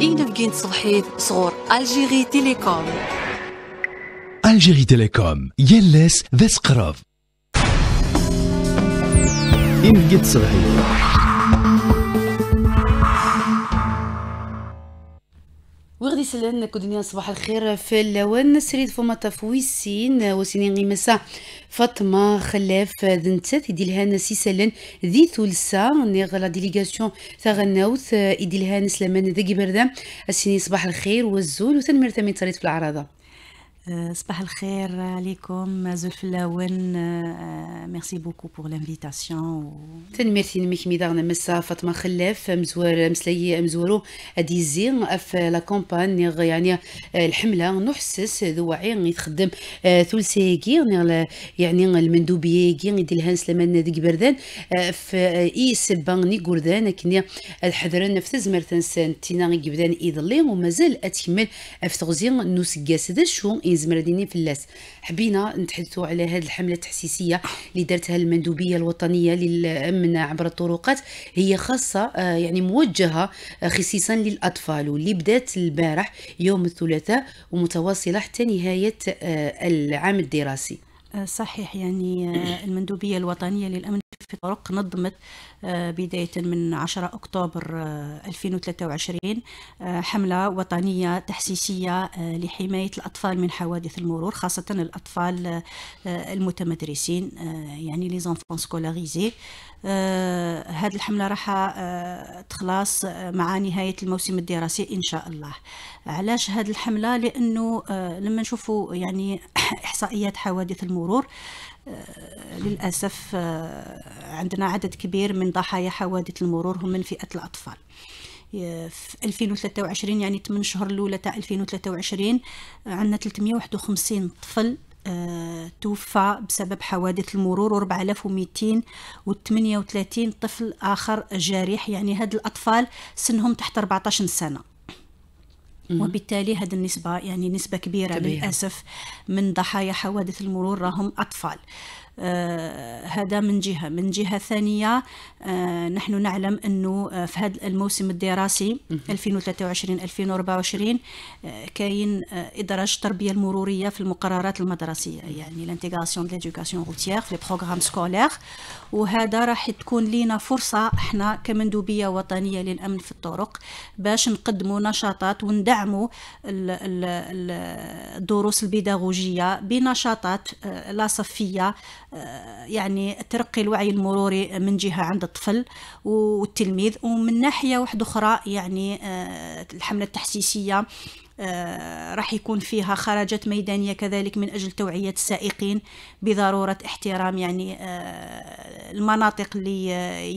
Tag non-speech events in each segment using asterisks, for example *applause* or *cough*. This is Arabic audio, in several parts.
إينب بن صبحيد صغور ألجيري تيليكوم ألجيري تيليكوم يلس ذس سقراف إينب بن صبحيد وغدي سلان كودنيا صباح الخير في اللوان سريد فما تفويسين وسيني غيمسا فاطمة خلاف لهان سي سلان ذي ثلسا نيغ لا ديليغاسيون تاغناوث لهان سلامان ذا بردام السيني صباح الخير والزول وتنمير تمين في العراضه صباح الخير عليكم زلف اللون ميرسي بوكو بور لانفيتاسيون و... تنميرتي نميك ميدارنا مسا فاطمه خلاف مزور مسلي مزورو ادي زين اف لا كومبان يعني آه، الحمله نحسس ذو عين يتخدم آه، ثلثي كي يعني, يعني المندوبيه كي يدير لها سلامان ذيك بردان آه، اف اي سبان ني كردان كني الحذر نفس تزمر تنسان تينا يبدان يضلي ومازال اتكمل اف تغزين نوسكاس ذا شو زمرديني فلاس حبينا نتحدثوا على هذه الحمله التحسيسيه اللي دارتها المندوبيه الوطنيه للامن عبر الطرقات هي خاصه آه، يعني موجهه آه، خصيصا للاطفال واللي بدات البارح يوم الثلاثاء ومتواصله حتى نهايه آه، العام الدراسي صحيح يعني المندوبيه الوطنيه للامن في طرق نظمت آه، بداية من 10 أكتوبر 2023 آه، آه، حملة وطنية تحسيسية لحماية الأطفال من حوادث المرور خاصة الأطفال المتمدرسين يعني لي زونفون سكولاريزي هذه الحملة راح تخلص مع نهاية الموسم الدراسي إن شاء الله علاش هذه الحملة لأنه لما نشوفوا يعني *coughs* إحصائيات حوادث المرور آه، للأسف آه، عندنا عدد كبير من ضحايا حوادث المرور هم من فئة الأطفال في 2023 يعني 8 شهر الأولى تاع 2023 عندنا 351 طفل آه، توفى بسبب حوادث المرور و 4238 طفل آخر جريح يعني هاد الأطفال سنهم تحت 14 سنة وبالتالي هذه النسبة يعني نسبة كبيرة, كبيرة للأسف من ضحايا حوادث المرور راهم أطفال هذا من جهة من جهة ثانية آه، نحن نعلم أنه آه، في هذا الموسم الدراسي 2023-2024 آه، كاين إدراج التربية المرورية في المقررات المدرسية يعني لانتيغاسيون دو ليدوكاسيون روتيير في البروغرام سكولير وهذا راح تكون لينا فرصة احنا كمندوبية وطنية للأمن في الطرق باش نقدموا نشاطات وندعموا الدروس البيداغوجية بنشاطات لا صفية يعني ترقي الوعي المروري من جهة عند الطفل والتلميذ ومن ناحية واحدة أخرى يعني آه، الحملة التحسيسية آه، راح يكون فيها خرجات ميدانية كذلك من أجل توعية السائقين بضرورة احترام يعني آه، المناطق اللي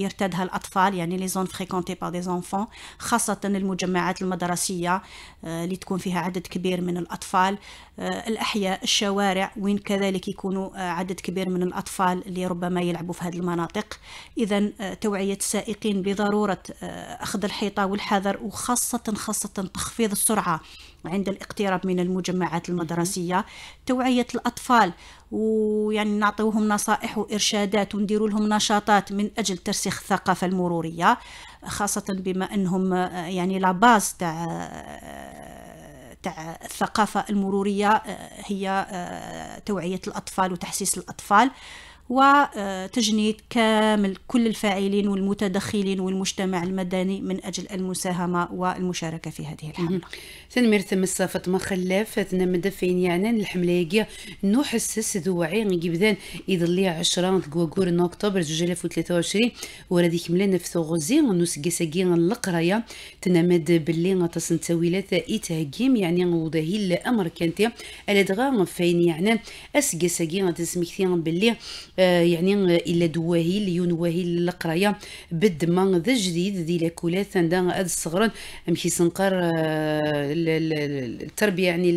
يرتادها الأطفال يعني لي زون فريكونتي با دي زونفون خاصة المجمعات المدرسية آه، اللي تكون فيها عدد كبير من الأطفال الأحياء الشوارع وين كذلك يكونوا عدد كبير من الأطفال اللي ربما يلعبوا في هذه المناطق إذا توعية السائقين بضرورة أخذ الحيطة والحذر وخاصة خاصة تخفيض السرعة عند الاقتراب من المجمعات المدرسيه توعيه الاطفال ويعني نعطيوهم نصائح وارشادات ونديروا لهم نشاطات من اجل ترسيخ الثقافه المروريه خاصه بما انهم آه، يعني لا باز تاع آه، تاع الثقافه المروريه آه، هي توعيه الاطفال وتحسيس الاطفال وتجنيد كامل كل الفاعلين والمتدخلين والمجتمع المدني من أجل المساهمة والمشاركة في هذه الحملة تنمير تمس فاطمة خلاف تنمدفين يعني الحملة نحسس ذو ذوعي جبدان يضلي 10 كوكور أكتوبر 2023 وردي كملة نفث غزي نسقسقي القراية تنمد باللي تاويلات إتهجيم يعني وضهي الأمر كانت الأدغام فين يعني أسقسقي تسميكتين باللي آه، يعني آه، الا دواهيل يون واهيل للقرايه بد ما ذا جديد ذي لاكولات عندها هذا الصغر امشي سنقر آه، التربيه يعني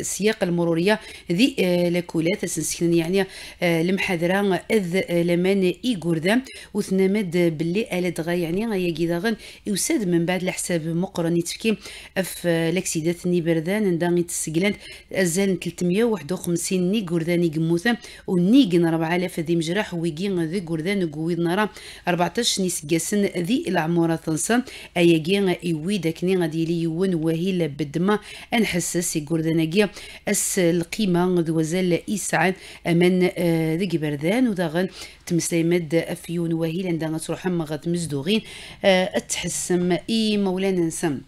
السياق المروريه ذي لاكولات سنسكن يعني المحاضره اذ لمان ايغوردا وثنمد باللي الا دغا يعني يا كيداغن يوساد من بعد الحساب مقرن يتفكي اف لاكسيدات نيبردان عندها تسجلان ازال 351 نيغورداني قموثا ونيغ آلاف ذي مجرح ويجي ذي قردان قويد نرى أربعتاش نسقاسن ذي العمورة تنسى جي ايويدا كني غادي ليون وهي بدما انحسس قردان اس القيمة وزال إسعان أمن آه، ذي بردان وداغن تمسيمد أفيون وهي عندنا تروح مغد مزدوغين آه، أتحسم إي مولانا نسم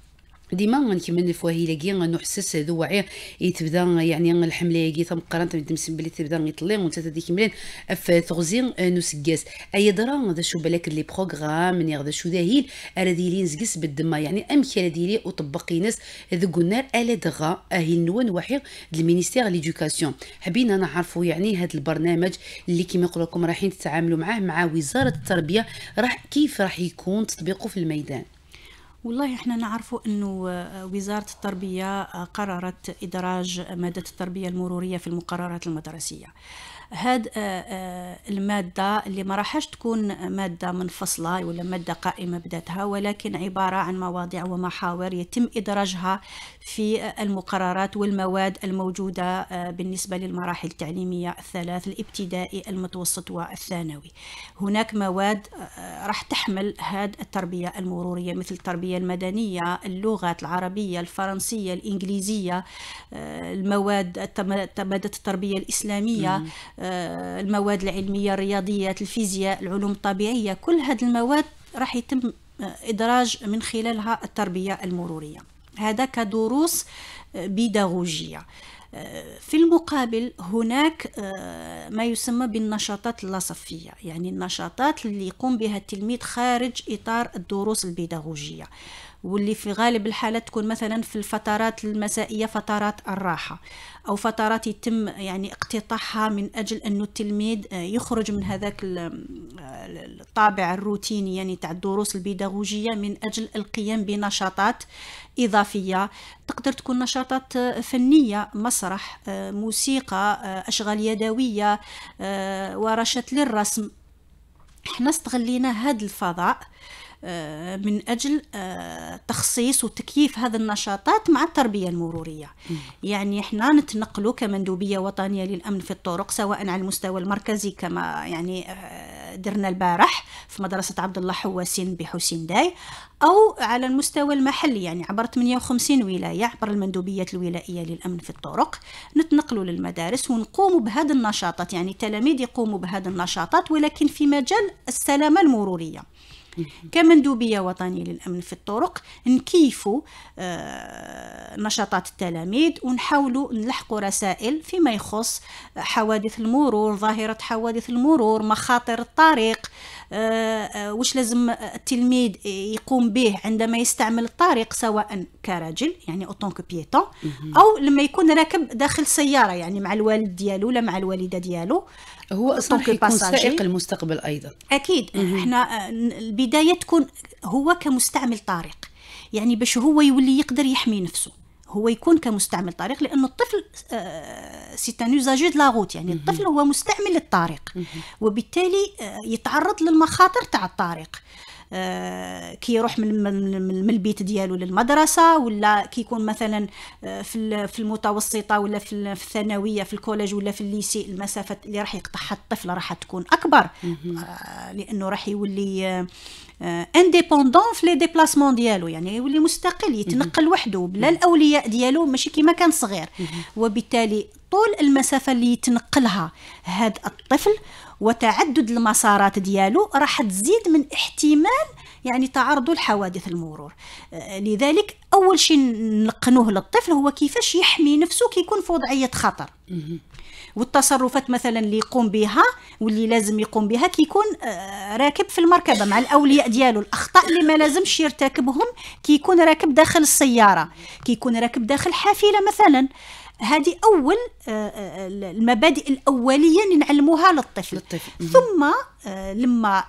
ديما نكمل لاكي نحسس هذو واعي يتبدا يعني الحمله لاكي قرانت تمسم بلي تبدا يطلي وانت تدي كملين اف تغزين نسكاس اي درا يعني هذا شو بالك لي بروغرام ني ذا شو داهيل الا ديلي نسكس بالدما يعني امكي الا ديلي وطبقي ناس ذو قلنا الا دغا اهي نون وحير المينيستير ليدوكاسيون حبينا نعرفوا يعني هذا البرنامج اللي كيما نقول لكم رايحين تتعاملوا معاه مع وزاره التربيه راح كيف راح يكون تطبيقه في الميدان والله احنا نعرفوا انه آه، وزاره التربيه آه، قررت ادراج ماده التربيه المروريه في المقررات المدرسيه هاد آه، آه، المادة اللي ما راحش تكون مادة منفصلة ولا مادة قائمة بذاتها ولكن عبارة عن مواضيع ومحاور يتم إدراجها في المقررات والمواد الموجودة آه، بالنسبة للمراحل التعليمية الثلاث الابتدائي المتوسط والثانوي هناك مواد راح تحمل هاد التربية المرورية مثل التربية المدنية اللغات العربية الفرنسية الإنجليزية المواد مادة التربية الإسلامية آه، المواد العلميه الرياضيات الفيزياء العلوم الطبيعيه كل هذه المواد راح يتم آه، ادراج من خلالها التربيه المروريه هذا كدروس آه، بيداغوجيه في المقابل هناك ما يسمى بالنشاطات اللاصفية يعني النشاطات اللي يقوم بها التلميذ خارج إطار الدروس البيداغوجية واللي في غالب الحالات تكون مثلا في الفترات المسائيه فترات الراحه او فترات يتم يعني اقتطاعها من اجل انه التلميذ آه، يخرج من هذاك آه، الطابع الروتيني يعني تاع الدروس البيداغوجيه من اجل القيام بنشاطات اضافيه تقدر تكون نشاطات آه، فنيه مسرح موسيقى اشغال يدويه ورشات للرسم احنا استغلينا هذا الفضاء آه آه، من أجل آه، تخصيص وتكييف هذه النشاطات مع التربية المرورية يعني احنا نتنقلوا كمندوبية وطنية للأمن في الطرق سواء على المستوى المركزي كما يعني آه، درنا البارح في مدرسة عبد الله حواسين بحسين داي أو على المستوى المحلي يعني عبر 58 ولاية عبر المندوبيات الولائية للأمن في الطرق نتنقلوا للمدارس ونقوموا بهذه النشاطات يعني التلاميذ يقوموا بهذه النشاطات ولكن في مجال السلامة المرورية كمندوبيه وطنيه للامن في الطرق نكيفوا آه، نشاطات التلاميذ ونحاولوا نلحقوا رسائل فيما يخص حوادث المرور ظاهره حوادث المرور مخاطر الطريق آه، آه، واش لازم التلميذ يقوم به عندما يستعمل الطريق سواء كراجل يعني اوتون كو بيتون او لما يكون راكب داخل سياره يعني مع الوالد ديالو ولا مع الوالده ديالو هو اصلا كيكون سائق المستقبل ايضا اكيد احنا آه، البدايه تكون هو كمستعمل طريق يعني باش هو يولي يقدر يحمي نفسه هو يكون كمستعمل طريق لانه الطفل سيتان يوزاجي لا روت يعني الطفل هو مستعمل للطريق وبالتالي آه، يتعرض للمخاطر تاع الطريق آه، كيروح من من البيت ديالو للمدرسه ولا كيكون مثلا آه، في في المتوسطه ولا في الثانويه في الكوليج ولا في الليسي المسافه اللي راح يقطعها الطفل راح تكون اكبر آه، لانه راح يولي انديبوندون في لي ديبلاسمون ديالو يعني يولي مستقل يتنقل وحده بلا الاولياء ديالو ماشي كيما كان صغير وبالتالي طول المسافة اللي يتنقلها هذا الطفل وتعدد المسارات ديالو راح تزيد من احتمال يعني تعرضه لحوادث المرور آه، لذلك اول شيء نلقنوه للطفل هو كيفاش يحمي نفسه كيكون في وضعيه خطر والتصرفات مثلا اللي يقوم بها واللي لازم يقوم بها كيكون آه، راكب في المركبه مع الاولياء ديالو الاخطاء اللي ما لازمش يرتكبهم كيكون راكب داخل السياره كيكون راكب داخل حافله مثلا هذه اول آه، آه، آه، المبادئ الاوليه اللي نعلموها للطفل, للطفل. ثم لما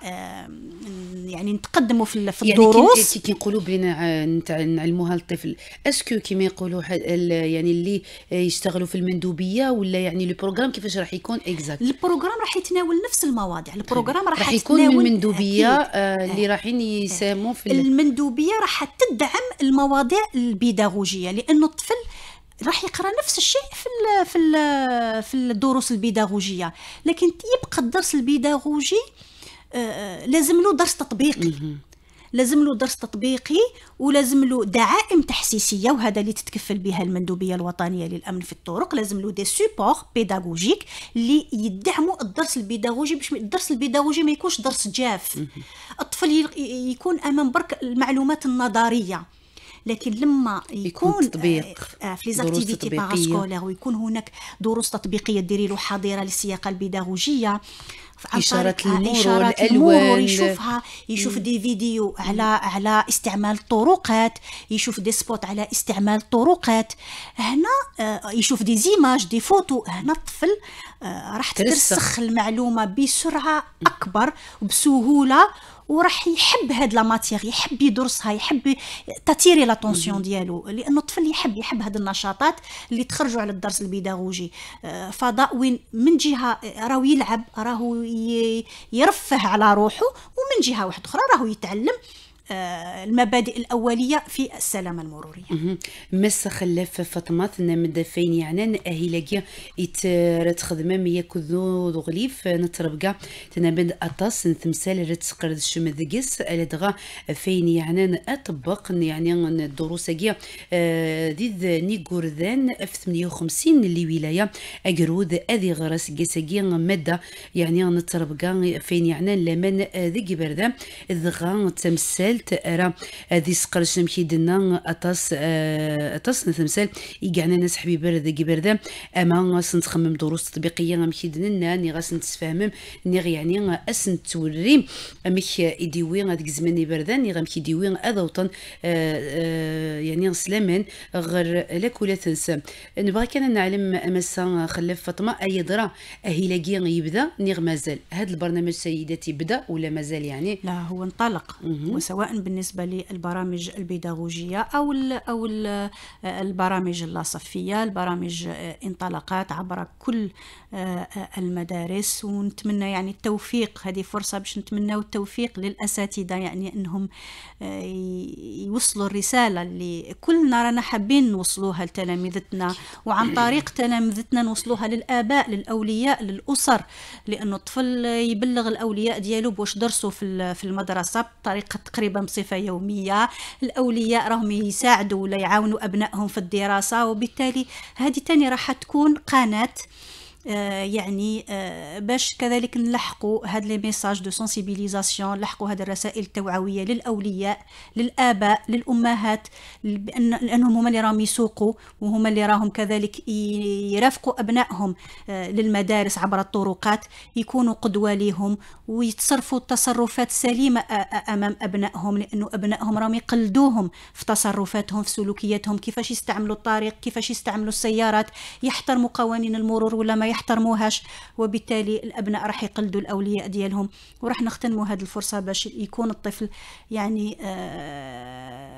يعني نتقدموا في الدروس يعني كي كنقولوا بلينا نعلموها للطفل اسكو كيما يقولوا يعني اللي يشتغلوا في المندوبيه ولا يعني البروغرام كيفاش راح يكون اكزاكت البروغرام راح يتناول نفس المواضيع البروغرام راح, راح يكون من المندوبيه اللي رايحين يساهموا في المندوبيه راح تدعم المواضيع البيداغوجيه لانه الطفل راح يقرا نفس الشيء في الـ في الـ في الدروس البيداغوجيه لكن يبقى الدرس البيداغوجي آه، آه، لازم له درس تطبيقي لازم له درس تطبيقي ولازم له دعائم تحسيسيه وهذا اللي تتكفل بها المندوبيه الوطنيه للامن في الطرق لازم له دي سوبور بيداغوجيك اللي يدعموا الدرس البيداغوجي باش الدرس البيداغوجي ما يكونش درس جاف الطفل يكون امام برك المعلومات النظريه لكن لما يكون آه، تطبيق آه، في لي زاكتيفيتي باراسكولير ويكون هناك دروس تطبيقيه ديري له حاضره للسياقه البيداغوجيه اشارات المرور اشارات يشوفها يشوف دي فيديو على على استعمال الطرقات يشوف دي سبوت على استعمال الطرقات هنا آه، يشوف دي زيماج دي فوتو هنا الطفل راح ترسخ المعلومه بسرعه اكبر وبسهوله وراح يحب هاد لا ماتيغ يحب يدرسها يحب تاتيري لاتونسيون ديالو لانه الطفل يحب يحب هاد النشاطات اللي تخرجوا على الدرس البيداغوجي آه، فضاء وين من جهه راهو يلعب راهو يرفه على روحه ومن جهه واحده اخرى راهو يتعلم آه، المبادئ الأولية في السلامة المرورية مس خلف فاطمه مدفين يعني يعني أهلاقيا يترت خدمة مية كذو غليف نتربقه تنبد أطاس نتمثال رتسقرد الشمذقس ألدغا فين يعني أطبق يعني الدروس أجيا ديد نيقورذان في 58 اللي ولاية أجرود أذي غرس كيسكي مادة يعني نتربقه فين يعني لمن ذي بردان الضغان تمثال ارا هذه سقرش نمشي دنا أطاس آه، أطاس نتمثال يقعنا ناس حبيبر ذاك بردا أما سنتخمم دروس تطبيقية دنا ني يعني غاس نتفاهمم ني آه، آه، يعني أسن نتوري أمك إديوي غاديك زمان يبردان ني دي إديوي هذا وطن يعني سلامان غير لك ولا تنسى نبغي كان نعلم أمسا خلاف فاطمة أي درا أهي لاكي يبدا ني مازال هذا البرنامج سيداتي بدا ولا مازال يعني لا هو انطلق وسواء سواء بالنسبة للبرامج البيداغوجية أو أو آه، البرامج اللاصفية البرامج آه، انطلاقات عبر كل آه، المدارس ونتمنى يعني التوفيق هذه فرصة باش نتمنى التوفيق للأساتذة يعني أنهم يوصلوا الرسالة اللي كلنا رانا حابين نوصلوها لتلامذتنا وعن طريق تلامذتنا نوصلوها للآباء للأولياء للأسر لأنه الطفل يبلغ الأولياء ديالو بواش درسوا في المدرسة بطريقة تقريبا تقريبا بصفه يوميه الاولياء راهم يساعدوا ولا يعاونوا ابنائهم في الدراسه وبالتالي هذه تاني راح تكون قناه آه، يعني آه، باش كذلك نلحقوا هاد لي ميساج دو سونسيبيليزاسيون نلحقوا هاد الرسائل التوعويه للاولياء للاباء للامهات بان لانهم هما اللي راهم يسوقوا وهما اللي راهم كذلك يرافقوا ابنائهم آه، للمدارس عبر الطرقات يكونوا قدوه ليهم ويتصرفوا تصرفات سليمه امام ابنائهم لانه ابنائهم راهم يقلدوهم في تصرفاتهم في سلوكياتهم كيفاش يستعملوا الطريق كيفاش يستعملوا السيارات يحترموا قوانين المرور ولا ما يحترموهاش وبالتالي الابناء راح يقلدوا الاولياء ديالهم وراح نختنموا هذه الفرصه باش يكون الطفل يعني آه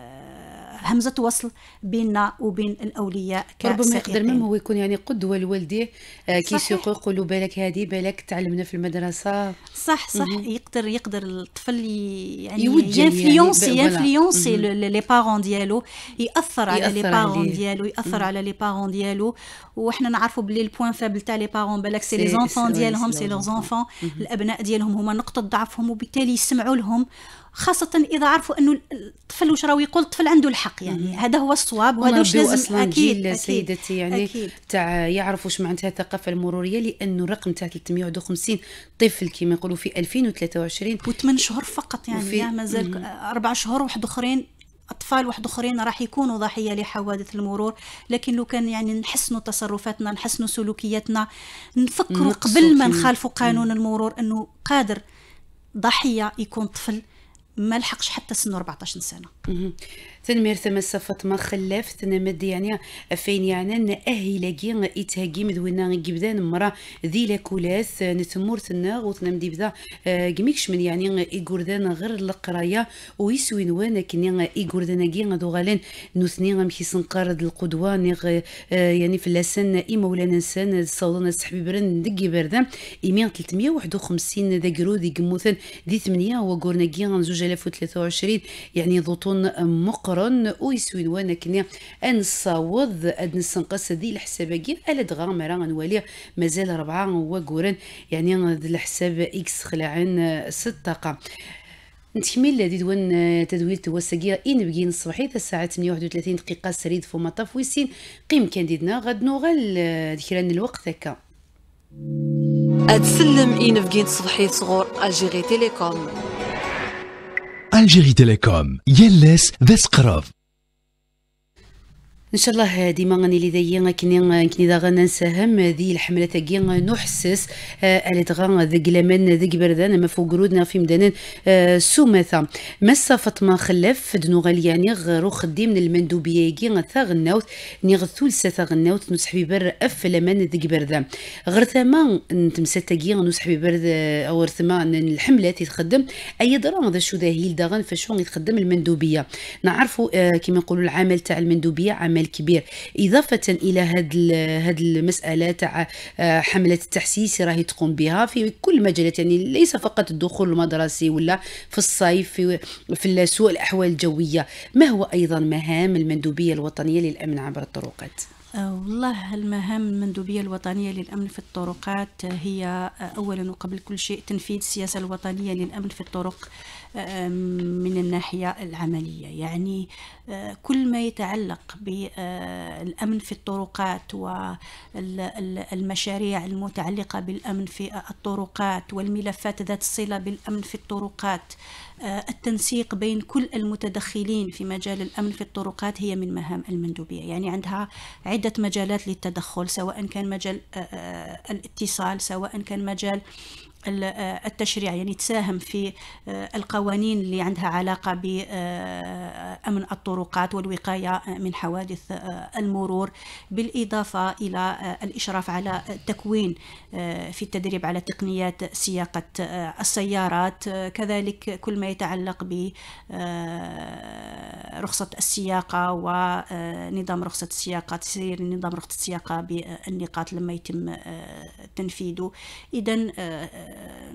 همزه وصل بيننا وبين الاولياء ربما يقدر ميم هو يكون يعني قدوه لوالديه آه، كيسوقوا يقولوا بالك هذه بالك تعلمنا في المدرسه صح صح يقدر يقدر الطفل يعني ينفلونسي يعني ينفلونسي لي بارون ديالو ياثر على لي بارون ديالو ياثر على لي بارون ديالو وحنا نعرفوا بلي البوان فابل تاع لي بارون بالك سي لي زونفون ديالهم سي لو زونفون الابناء ديالهم هما نقطه ضعفهم وبالتالي يسمعوا لهم خاصة إذا عرفوا أنه الطفل واش راهو يقول الطفل عنده الحق يعني هذا هو الصواب وهذا واش لازم أصلاً أكيد جيل أكيد سيدتي يعني أكيد. تاع يعرفوا واش معناتها الثقافة المرورية لأنه الرقم تاع 351 طفل كما يقولوا في 2023 وثمان شهور فقط يعني, وفي... يعني مازال أربع شهور واحد آخرين اطفال واحد اخرين راح يكونوا ضحيه لحوادث المرور لكن لو كان يعني نحسنوا تصرفاتنا نحسنوا سلوكياتنا نفكروا قبل ما نخالفوا قانون المرور انه قادر ضحيه يكون طفل ما لحقش حتى سنه 14 سنه تنمير ثم فاطمة خلاف تنمد يعني فين يعني ان اهي لاقي اتهاقي مدوينا قبدان مرا ذي لاكولاس نتمور تناغ وتنم دي بدا آه، من يعني ايقوردان غير القراية ويسوين وانا كني ايقوردان كي غالين نوثني غمكي سنقارد القدوة نيغ آه، يعني في اللسان اي مولانا نسان السحبي برن دقي بردان ايمين 351 ذا قرو ذي قموثن ذي 8 وقورنا كي 2023 يعني ضوطون مقر اخرين ويسوين وانا كني نصاوض اد نسنقص ذي الحساباكي على دغام راه غنولي مازال ربعه وقورن يعني هذا الحساب اكس خلعن ستة نتحميل لدي دوان تدويل توسقية إن بقين الصباحي الساعة 831 دقيقة سريد فما طفويسين قيم كان ديدنا غد نوغل دخلان الوقت هكا أتسلم إن بقين الصباحي صغور أجيغي تيليكوم الجيري تيليكوم يلس ذا ان شاء الله ديما غني لي دايا كني كني دا غنساهم ذي الحمله تاكي نحسس على آه، دغا ذق لمن ذق بردان ما فوق رودنا في مدانن آه، سومثا مسا فاطمه خلف دنو غالياني غرو خديم من المندوبيه كي ثغناوت ني غثولسه ثغناوت نصح ببر اف لمن ذق بردان ثما نتمسات تاكي نصح ببر آه، او ثما الحمله تخدم اي درا ذا شو ذا هيل دغن فاش يتخدم المندوبيه نعرفوا كيما نقولوا العمل تاع المندوبيه عمل عمل كبير اضافه الى هاد هاد المساله تاع آه، حمله التحسيس راهي تقوم بها في كل المجالات يعني ليس فقط الدخول المدرسي ولا في الصيف في, في سوء الاحوال الجويه ما هو ايضا مهام المندوبيه الوطنيه للامن عبر الطرقات آه، والله المهام المندوبية الوطنية للأمن في الطرقات آه، هي آه، أولا وقبل كل شيء تنفيذ السياسة الوطنية للأمن في الطرق من الناحية العملية يعني كل ما يتعلق بالأمن في الطرقات والمشاريع المتعلقة بالأمن في الطرقات والملفات ذات الصلة بالأمن في الطرقات آه، التنسيق بين كل المتدخلين في مجال الأمن في الطرقات هي من مهام المندوبية يعني عندها عدة مجالات للتدخل سواء كان مجال آه، آه، الاتصال سواء كان مجال آه، التشريع يعني تساهم في آه، القوانين اللي عندها علاقه بامن آه، الطرقات والوقايه من حوادث المرور بالاضافه الى الاشراف على التكوين في التدريب على تقنيات سياقه السيارات كذلك كل ما يتعلق برخصه السياقه ونظام رخصه السياقه تسير نظام رخصه السياقه بالنقاط لما يتم تنفيذه اذا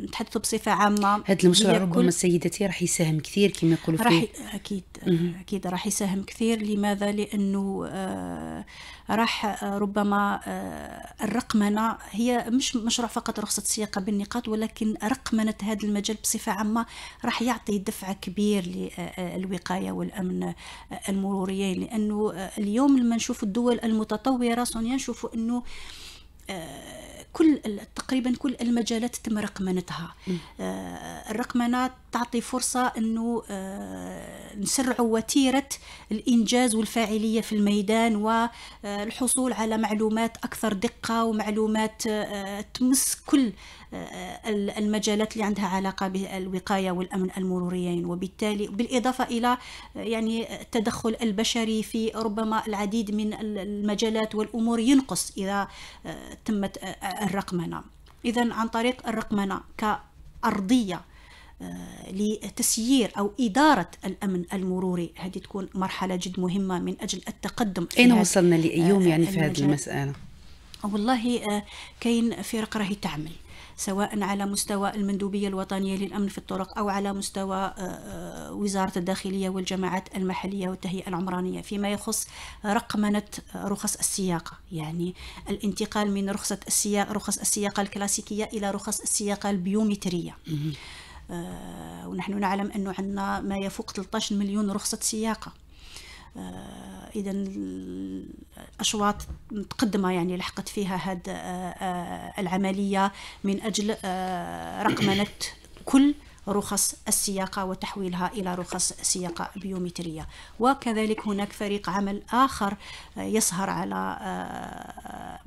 نتحدث بصفه عامه هذا المشروع ربما سيدتي راح يساهم كثير كما يقولوا فيه راح اكيد مه. اكيد راح يساهم كثير لماذا لانه آه، راح آه، ربما آه، الرقمنه هي مش مشروع فقط رخصه السياقه بالنقاط ولكن رقمنه هذا المجال بصفه عامه راح يعطي دفعه كبير للوقايه والامن المروريين لانه اليوم لما نشوف الدول المتطوره سونيا نشوفوا انه كل تقريبا كل المجالات تم رقمنتها آه، الرقمنه تعطي فرصه انه آه، نسرعوا وتيره الانجاز والفاعليه في الميدان والحصول آه، على معلومات اكثر دقه ومعلومات تمس كل آه، آه، المجالات اللي عندها علاقه بالوقايه والامن المروريين وبالتالي بالاضافه الى آه، يعني التدخل البشري في ربما العديد من المجالات والامور ينقص اذا تمت الرقمنه اذا عن طريق الرقمنه كارضيه لتسيير او اداره الامن المروري هذه تكون مرحله جد مهمه من اجل التقدم اين وصلنا لايوم يعني في هذه المساله والله كاين فرق راهي تعمل سواء على مستوى المندوبية الوطنية للأمن في الطرق أو على مستوى آه، آه، وزارة الداخلية والجماعات المحلية والتهيئة العمرانية فيما يخص رقمنة رخص السياقة يعني الانتقال من رخصة السياق رخص السياقة الكلاسيكية إلى رخص السياقة البيومترية آه، ونحن نعلم أنه عندنا ما يفوق 13 مليون رخصة سياقة آه، اذا الاشواط متقدمه يعني لحقت فيها هذه آه، آه، العمليه من اجل رقمنه كل رخص السياقة وتحويلها إلى رخص سياقة بيومترية وكذلك هناك فريق عمل آخر آه، يسهر على آه،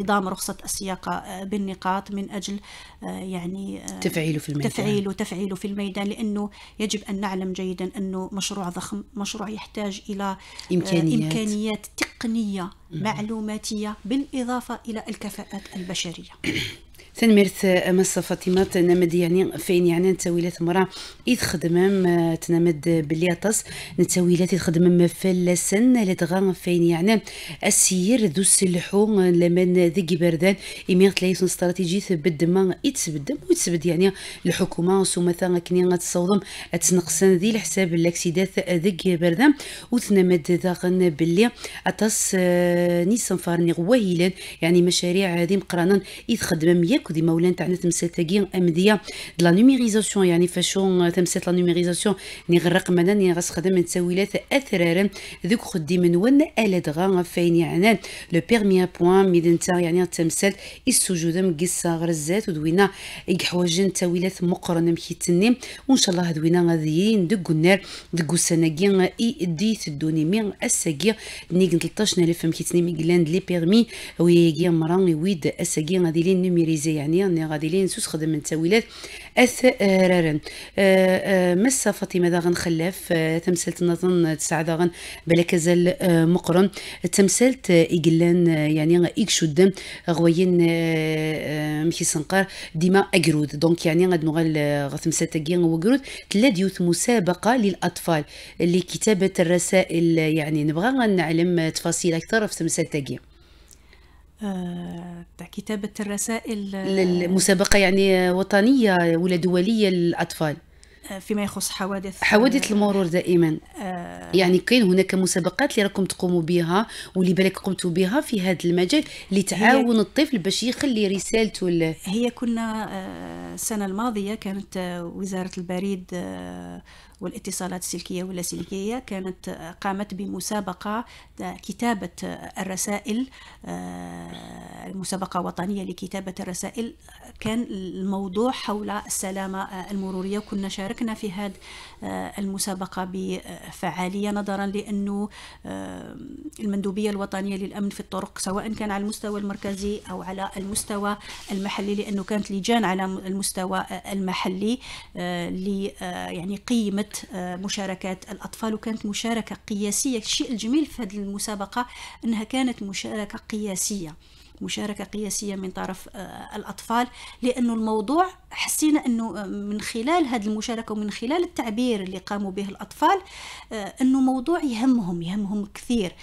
نظام رخصة السياقة آه، بالنقاط من أجل يعني تفعيله في الميدان تفعيله تفعيله في الميدان لأنه يجب أن نعلم جيدا أنه مشروع ضخم مشروع يحتاج إلى إمكانيات, إمكانيات تقنية معلوماتية بالإضافة إلى الكفاءات البشرية *coughs* تنمرت مس فاطمه تنمد يعني فين يعني نتاويلات مرا يتخدمم تنمد بلي طس نتاويلات يتخدمم فلسن لدغا فين يعني السير ذو السلحو لمن ذي بردان إمير تلايس استراتيجي تبدما يتبدم ويتبد يعني الحكومه سومثا كني تصوضم تنقصن ذي الحساب الاكسيدات ذي بردان وتنمد داغن بلي اطس آه، نيسان فارني غواهيلا يعني مشاريع هذه مقرانا يتخدمم ياك ولا تاعنا تمثال تاكين امديه لا نوميريزاسيون يعني فاشون تمسات لا نوميريزاسيون ني غرق مانا ني غنخدم من تساويلات اثرار ذوك خدي من ون الاد غا فين يعني لو بيرمي بوان مي انت يعني تمسات السجود غير غرزات ودوينا حوايج تاويلات مقرن مكيتني وان شاء الله دوينا غاديين دق النار دق السناكي اي دي تدوني مي الساكي ني 13000 مكيتني مي لي بيرمي كي مران ويد الساكي غادي لي نوميريزي يعني اني غادي لين سوس خدم من تاويلات اثرارا آه، آه، مس فاطمه داغن خلاف آه، تمثلت نظن تسعه داغن بلا كزال مقرن تمثلت اقلان يعني ايك شد غوين مكي سنقار ديما اقرود دونك يعني غاد نغال غتمثلت اقيان وقرود تلا ديوث مسابقه للاطفال لكتابه الرسائل يعني نبغى نعلم تفاصيل اكثر في تمثلت اقيان آه، كتابة الرسائل آه، للمسابقة يعني وطنية ولا دولية للأطفال آه، فيما يخص حوادث حوادث المرور دائما آه يعني كاين هناك مسابقات اللي راكم تقوموا بها واللي بالك قمتوا بها في هذا المجال اللي تعاون الطفل باش يخلي رسالته ل... هي كنا السنه الماضيه كانت وزاره البريد والاتصالات السلكيه واللاسلكيه كانت آه، قامت بمسابقه آه، كتابه آه، الرسائل مسابقه وطنيه لكتابه الرسائل كان الموضوع حول السلامه المروريه وكنا شاركنا في هذه المسابقه بفعاليه نظرا لانه المندوبيه الوطنيه للامن في الطرق سواء كان على المستوى المركزي او على المستوى المحلي لانه كانت لجان على المستوى المحلي ل يعني قيمه وجدت آه، مشاركات الأطفال وكانت مشاركة قياسية الشيء الجميل في هذه المسابقة أنها كانت مشاركة قياسية مشاركه قياسيه من طرف آه، الاطفال لانه الموضوع حسينا انه آه، من خلال هذه المشاركه ومن خلال التعبير اللي قاموا به الاطفال آه، انه موضوع يهمهم يهمهم كثير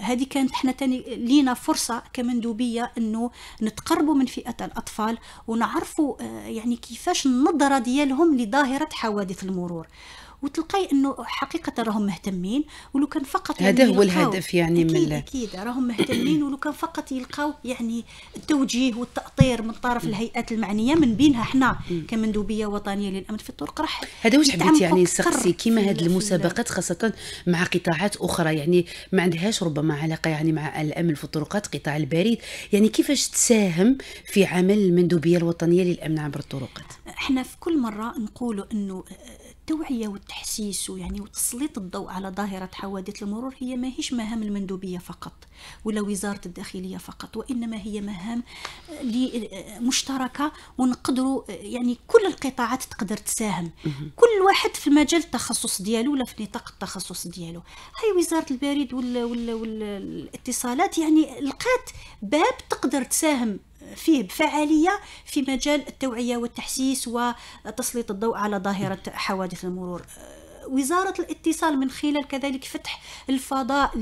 هذه كانت احنا تاني لينا فرصه كمندوبيه انه نتقربوا من فئه الاطفال ونعرفوا يعني كيفاش النظره ديالهم لظاهره حوادث المرور وتلقاي انه حقيقه راهم مهتمين ولو كان فقط يعني هذا يعني هو الهدف يعني أكيد من اكيد اكيد راهم مهتمين ولو كان فقط يلقاو يعني التوجيه والتاطير من طرف الهيئات المعنيه من بينها احنا كمندوبيه وطنيه للامن في الطرق راح هذا واش حبيت يعني نسقسي كيما هذه المسابقات خاصه مع قطاعات اخرى يعني ما عندهاش ربما علاقه يعني مع الامن في الطرقات قطاع البريد يعني كيفاش تساهم في عمل المندوبيه الوطنيه للامن عبر الطرقات احنا في كل مره نقولوا انه التوعية والتحسيس ويعني وتسليط الضوء على ظاهرة حوادث المرور هي ماهيش مهام المندوبية فقط ولا وزارة الداخلية فقط وإنما هي مهام آه، آه، مشتركة ونقدروا آه، يعني كل القطاعات تقدر تساهم كل واحد في مجال التخصص ديالو ولا في نطاق التخصص ديالو هاي وزارة البريد والاتصالات يعني لقات باب تقدر تساهم فيه بفعاليه في مجال التوعيه والتحسيس وتسليط الضوء على ظاهره حوادث المرور وزارة الاتصال من خلال كذلك فتح الفضاء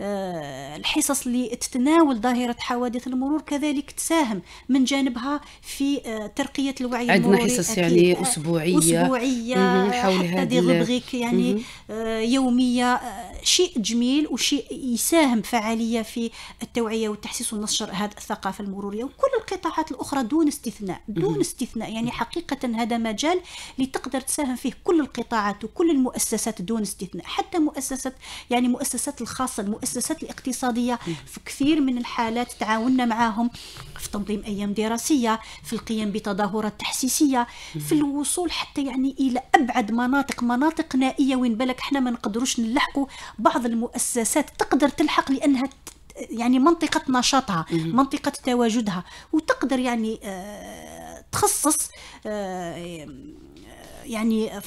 للحصص آه، تتناول ظاهرة حوادث المرور كذلك تساهم من جانبها في آه، ترقية الوعي عندنا حصص يعني أسبوعية أسبوعية حول حتى يعني آه، يومية شيء جميل وشيء يساهم فعالية في التوعية والتحسيس ونشر هذه الثقافة المرورية وكل القطاعات الأخرى دون استثناء دون استثناء يعني حقيقة هذا مجال اللي تقدر تساهم فيه كل القطاعات وكل المؤسسات دون استثناء حتى مؤسسة يعني مؤسسات الخاصة المؤسسات الاقتصادية في كثير من الحالات تعاوننا معهم في تنظيم أيام دراسية في القيام بتظاهرات تحسيسية في الوصول حتى يعني إلى أبعد مناطق مناطق نائية وين بالك احنا ما نقدروش نلحقوا بعض المؤسسات تقدر تلحق لأنها يعني منطقة نشاطها منطقة تواجدها وتقدر يعني آه، تخصص آه، يعني آه،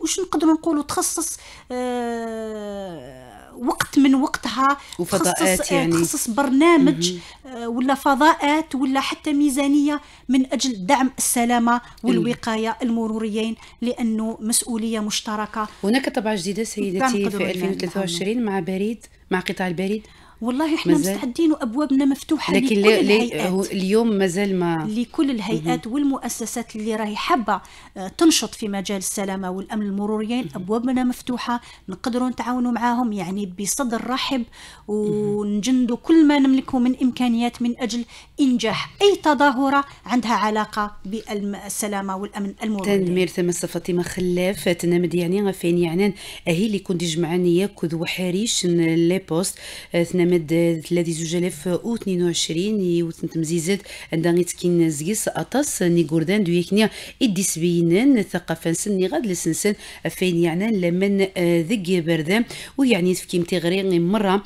واش نقدروا نقولوا تخصص آه وقت من وقتها وفضاءات تخصص آه، يعني تخصص برنامج آه ولا فضاءات ولا حتى ميزانيه من اجل دعم السلامه والوقايه المروريين لانه مسؤوليه مشتركه هناك طبعه جديده سيدتي في 2023 مع بريد مع قطاع البريد والله احنا مازال. مستعدين وابوابنا مفتوحه لكن لكل الهيئات اليوم مازال ما لكل الهيئات مم. والمؤسسات اللي راهي حابه آه، تنشط في مجال السلامه والامن المروريين ابوابنا مفتوحه نقدروا نتعاونوا معاهم يعني بصدر رحب ونجندوا كل ما نملكه من امكانيات من اجل انجاح اي تظاهره عندها علاقه بالسلامه والامن المروري تنمير ثم فاطمه خلاف تنمد يعني غفين يعني اهي اللي كنت جمعانيه كذ وحريش لي بوست آه، مد 3 2022 يوتن تمزيزات عندنا تكين زيس أطاس ني قردان دو يكنيا إدي سبينان ثقافه سن ني غاد لسنسن فين يعني لمن آه، ذك بردان ويعني في تفكيم تغري مرة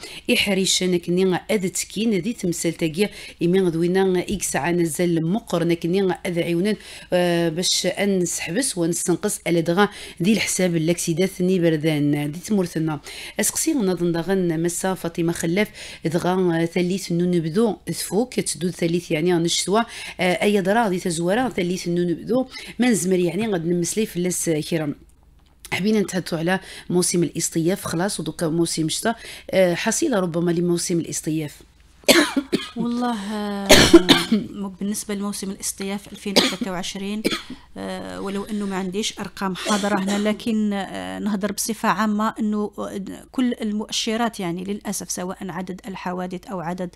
انا كني أذ تكين ذي تمثال تاكيا إمين غدوينا إكس عن زل مقر انا نكني أذ عيونان آه، باش ونسنقص ونستنقص دغا ذي الحساب الاكسيدات ني بردان ذي تمورثنا اسقسي نظن دغن مسا فاطمه خلاف دغا ثالث نو نبدو تفوك تدو ثالث يعني نشتوى آه، اي ضرار دي تزوارا ثالث نو نبدو من زمر يعني غاد نمسلي فلاس كيرم حبينا نتحدثوا على موسم الاصطياف خلاص ودوكا موسم الشتاء آه، حصيله ربما لموسم الاصطياف والله آه، *coughs* بالنسبة لموسم الاصطياف 2023 آه، ولو انه ما عنديش ارقام حاضره هنا لكن آه، نهضر بصفه عامه انه آه، كل المؤشرات يعني للاسف سواء عدد الحوادث او عدد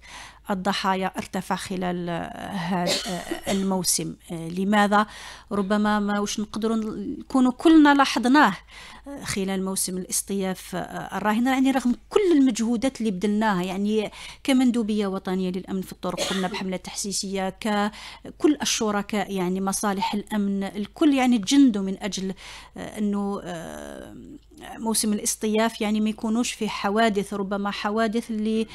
الضحايا ارتفع خلال هذا الموسم لماذا ربما ما واش نقدروا نكونوا كلنا لاحظناه خلال موسم الاصطياف آه، الراهن يعني رغم كل المجهودات اللي بدلناها يعني كمندوبيه وطنيه للامن في الطرق قمنا بحمله تحسيسيه ككل الشركاء يعني مصالح الامن الكل يعني تجندوا من اجل آه، انه آه، موسم الاصطياف يعني ما يكونوش في حوادث ربما حوادث اللي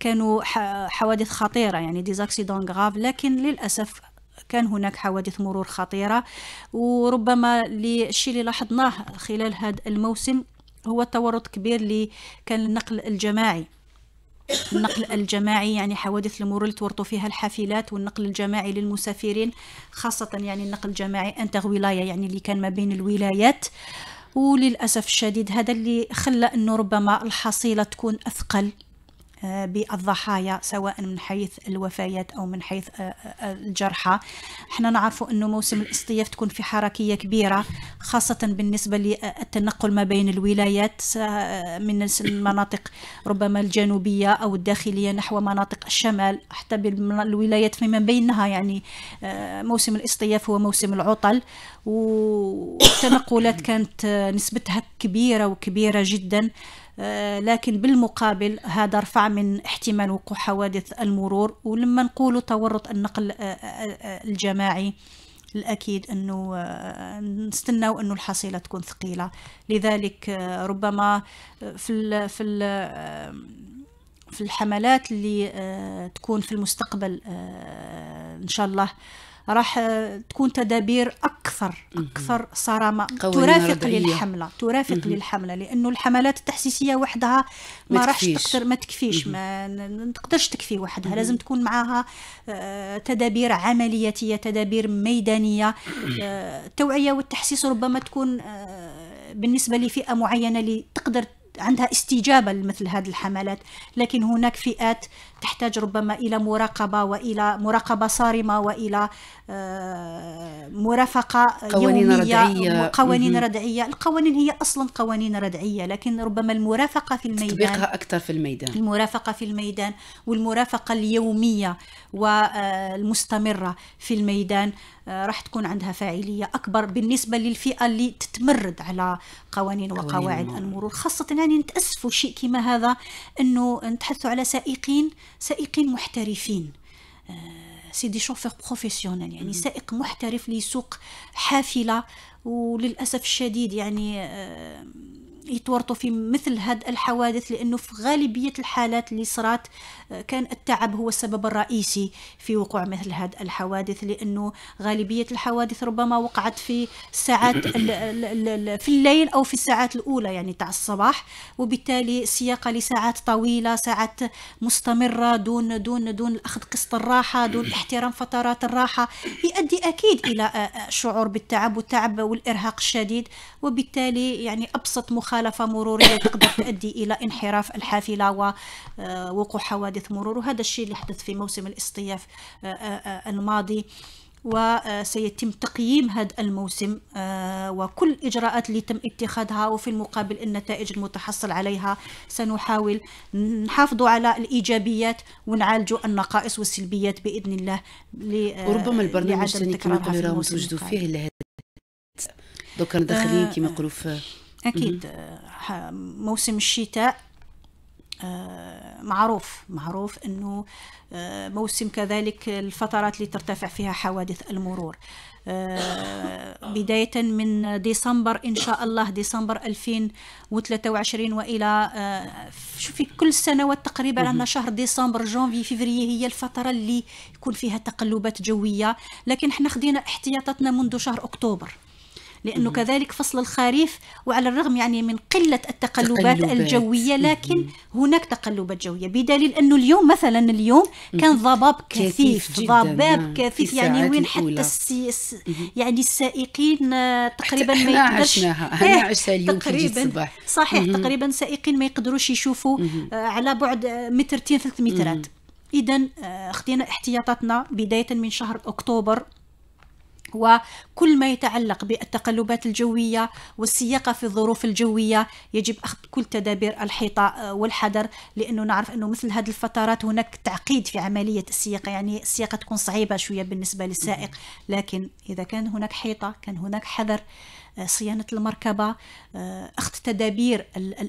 كانوا حوادث خطيره يعني ديزاكسيدون غاف لكن للاسف كان هناك حوادث مرور خطيرة وربما الشيء اللي لاحظناه خلال هذا الموسم هو تورط كبير اللي كان النقل الجماعي النقل الجماعي يعني حوادث المرور اللي تورطوا فيها الحافلات والنقل الجماعي للمسافرين خاصة يعني النقل الجماعي أنتغ ولاية يعني اللي كان ما بين الولايات وللأسف الشديد هذا اللي خلى أنه ربما الحصيلة تكون أثقل بالضحايا سواء من حيث الوفيات او من حيث آه، آه، الجرحى احنا نعرفوا انه موسم الاصطياف تكون في حركيه كبيره خاصه بالنسبه للتنقل ما بين الولايات آه، من المناطق ربما الجنوبيه او الداخليه نحو مناطق الشمال حتى بالولايات فيما بينها يعني موسم الاصطياف هو موسم العطل والتنقلات كانت نسبتها كبيره وكبيره جدا آه، لكن بالمقابل هذا رفع من احتمال وقوع حوادث المرور ولما نقول تورط النقل آه، آه، الجماعي الاكيد انه نستناو انه الحصيله تكون ثقيله لذلك ربما في الـ في الـ في الحملات اللي تكون في المستقبل ان شاء الله راح تكون تدابير اكثر اكثر صرامه ترافق للحمله ترافق للحمله لانه الحملات التحسيسيه وحدها ما راحش تقدر ما تكفيش ما تقدرش تكفي وحدها لازم تكون معاها آه، تدابير عملياتيه تدابير ميدانيه التوعيه آه، والتحسيس ربما تكون آه، بالنسبه لفئه معينه اللي تقدر عندها استجابه لمثل هذه الحملات لكن هناك فئات تحتاج ربما الى مراقبه والى مراقبه صارمه والى آه، مرافقه قوانين يوميه ردعية. قوانين ردعيه القوانين هي اصلا قوانين ردعيه لكن ربما المرافقه في الميدان تطبيقها اكثر في الميدان المرافقه في الميدان والمرافقه اليوميه والمستمره آه، في الميدان آه، راح تكون عندها فاعليه اكبر بالنسبه للفئه اللي تتمرد على قوانين وقواعد المرور خاصه يعني نتاسفوا شيء كما هذا انه نتحثوا على سائقين سائقين محترفين آه، سي دي شوفور بروفيسيونيل يعني سائق محترف ليسوق حافله وللاسف الشديد يعني آه، يتورطوا في مثل هاد الحوادث لأنه في غالبية الحالات اللي صارت آه، كان التعب هو السبب الرئيسي في وقوع مثل هاد الحوادث لأنه غالبية الحوادث ربما وقعت في ساعات في الليل أو في الساعات الأولى يعني تاع الصباح وبالتالي سياقة لساعات طويلة ساعات مستمرة دون دون دون أخذ قسط الراحة دون احترام فترات الراحة يؤدي أكيد إلى آه، آه، شعور بالتعب والتعب والإرهاق الشديد وبالتالي يعني أبسط مخ مخالفه مروريه تقدر تؤدي الى انحراف الحافله ووقوع آه، حوادث مرور وهذا الشيء اللي حدث في موسم الاصطياف آه، آه، الماضي وسيتم تقييم هذا الموسم وكل الإجراءات اللي تم اتخاذها وفي المقابل النتائج المتحصل عليها سنحاول نحافظ على الإيجابيات ونعالج النقائص والسلبيات بإذن الله وربما البرنامج الثاني كما يقولوا راهم توجدوا فيه دوكا داخلين كما يقولوا في اكيد موسم الشتاء آه، معروف معروف انه آه، موسم كذلك الفترات اللي ترتفع فيها حوادث المرور آه، *coughs* بداية من ديسمبر إن شاء الله ديسمبر 2023 وإلى شوفي كل السنوات تقريبا أن شهر ديسمبر جونفي فيفري هي الفترة اللي يكون فيها تقلبات جوية لكن احنا خدينا احتياطاتنا منذ شهر أكتوبر لأنه كذلك فصل الخريف وعلى الرغم يعني من قلة التقلبات تقلبات. الجوية لكن هناك تقلبات جوية بدليل أنه اليوم مثلا اليوم كان ضباب كثيف, كثيف ضباب نعم. كثيف يعني وين حتى يعني السائقين تقريبا ما يقدرش احنا إيه، تقريبا صحيح تقريبا سائقين ما يقدروش يشوفوا آه، على بعد آه، مترتين ثلاث مترات اذا آه، خدينا احتياطاتنا بدايه من شهر اكتوبر وكل ما يتعلق بالتقلبات الجوية والسياقة في الظروف الجوية يجب أخذ كل تدابير الحيطة آه، والحذر لأنه نعرف أنه مثل هذه الفترات هناك تعقيد في عملية السياقة يعني السياقة تكون صعيبة شوية بالنسبة للسائق نعم. لكن إذا كان هناك حيطة كان هناك حذر آه، صيانة المركبة آه، أخذ تدابير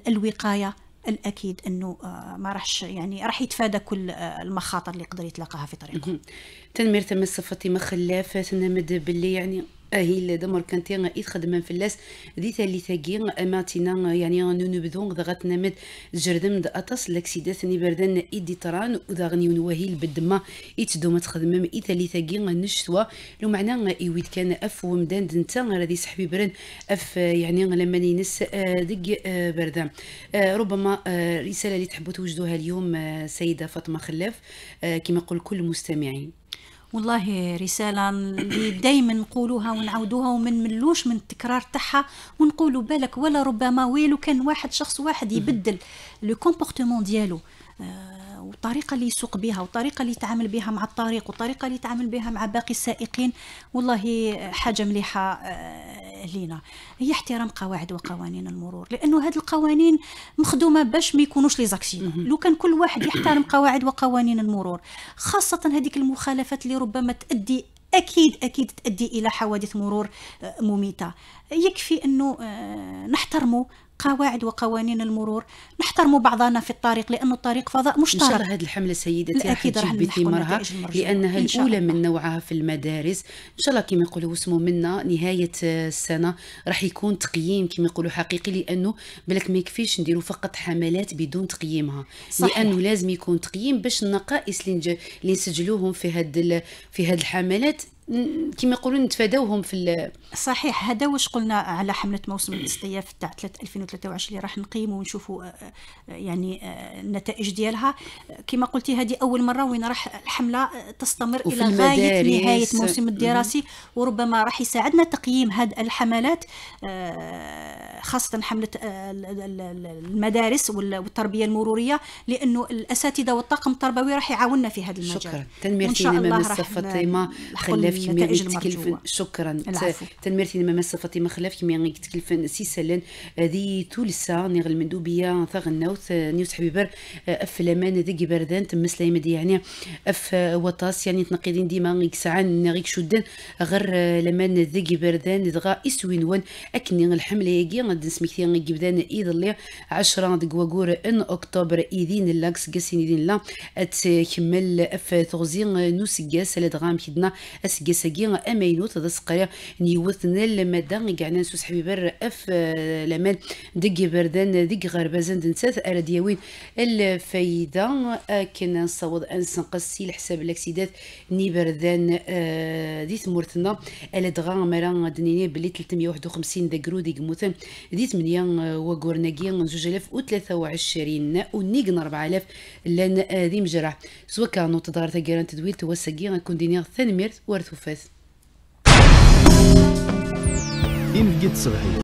الوقاية الاكيد انه آه، ما راحش يعني راح يتفادى كل آه، المخاطر اللي يقدر يتلاقاها في طريقه تنمير تمس صفتي مخلافه تنمد باللي يعني أهيل دمر كنتي يخدم في فلاس دي ثالثة كي أما تينا يعني ننبذون ضغط نمت جردم د أطس لكسيدات بردان ايدي طران وذاغني ونوهيل بالدما ما تخدم اي ثالثة كي نشتوى لو معنى إيويد كان أف ومدان دنتا غادي سحبي برن أف يعني لما ينس آه، دق آه، بردان آه، ربما رسالة اللي تحبوا توجدوها اليوم سيدة فاطمة خلاف كما يقول كل المستمعين والله رساله اللي دائما نقولوها ونعاودوها وما نملوش من التكرار تاعها ونقولوا بالك ولا ربما ويلو كان واحد شخص واحد يبدل لو كومبورتمون ديالو آه، والطريقه اللي يسوق بها والطريقه اللي يتعامل بها مع الطريق والطريقه اللي يتعامل بها مع باقي السائقين والله حاجه مليحه آه، لينا هي احترام قواعد وقوانين المرور لانه هذه القوانين مخدومه باش ما يكونوش لي لو كان كل واحد يحترم قواعد وقوانين المرور خاصه هذيك المخالفات اللي ربما تؤدي اكيد اكيد تؤدي الى حوادث مرور آه، مميته يكفي انه آه، نحترمه قواعد وقوانين المرور نحترموا بعضنا في الطريق لأنه الطريق فضاء مشترك إن شاء الله هذه الحملة سيدتي راح تجيب بثمارها لأنها الأولى من نوعها في المدارس إن شاء الله كما يقولوا اسمه منا نهاية السنة راح يكون تقييم كما يقولوا حقيقي لأنه بالك ما يكفيش نديروا فقط حملات بدون تقييمها صحيح. لأنه لازم يكون تقييم باش النقائص اللي نسجلوهم في هاد في هاد الحملات كما يقولون نتفاداوهم في صحيح هذا واش قلنا على حمله موسم الاصطياف تاع 2023 اللي راح نقيموا ونشوفوا آه، آه، يعني آه، النتائج ديالها كما قلتي هذه اول مره وين راح الحمله تستمر الى غايه نهايه الموسم الدراسي وربما راح يساعدنا تقييم هذه الحملات خاصه حمله المدارس والتربيه المروريه لانه الاساتذه والطاقم التربوي راح يعاوننا في هذا المجال شكرا تنمية ان شاء الله راح خلاف النتائج المرجوة شكرا تنميرتي ممثل فاطمه خلاف كيما تكلفن سي سلان ذي تولسا نيغ المندوبيه ثغ النوث نيوت حبيبر اف لمان ذي بردان تمس لا يعني اف وطاس يعني تنقيدين ديما غيك ساعان نغيك شدن غير لمان ذي بردان دغا اسوين ون اكني الحمله يجي غاد نسميك ثي غيك بدان ايض اللي 10 دقواغور ان اكتوبر ايدين اللاكس قاسين ايدين لا تكمل اف ثغزين نوسكاس لدغام كيدنا اسكاس سكاساكي امينوت هذا نيوث نل المادة كاع نسوس حبيبر اف آه، لمن دقي بردان دق زند دنسات اردياوين الفايدة آه، كنا نصوض انسنقسي لحساب الاكسيدات ني بردان آه، دي ثمورتنا الادغا مران دنيني بلي 351 دقرو ديك موثن دي 8 وقورناكي زوج الاف وثلاثة وعشرين 23 ونيك ألاف لان ذي مجرح سوا كانوا تدار تقران تدويل توسقي كون دينيغ ثاني ميرت وارثو وفاس إن جد صباحية